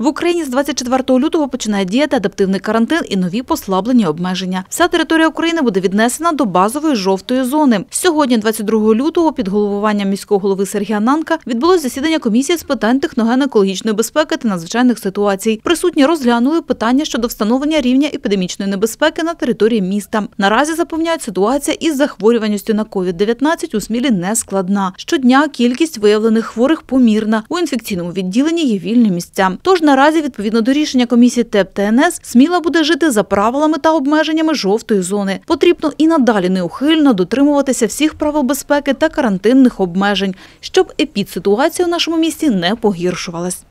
В Україні з 24 лютого починає діяти адаптивний карантин і нові послаблені обмеження. Вся територія України буде віднесена до базової жовтої зони. Сьогодні, 22 лютого, під головуванням міського голови Сергія Нанка відбулось засідання комісії з питань техногенно-екологічної безпеки та надзвичайних ситуацій. Присутні розглянули питання щодо встановлення рівня епідемічної небезпеки на території міста. Наразі запевняють, ситуація із захворюваністю на COVID-19 у смілі не складна. Щодня кількість виявлених хворих помірна. У інфекційному відділенні є вільні місця. Тож наразі, відповідно до рішення комісії ТЕП ТНС, сміла буде жити за правилами та обмеженнями жовтої зони. Потрібно і надалі неухильно дотримуватися всіх правил безпеки та карантинних обмежень, щоб епідситуація в нашому місті не погіршувалась.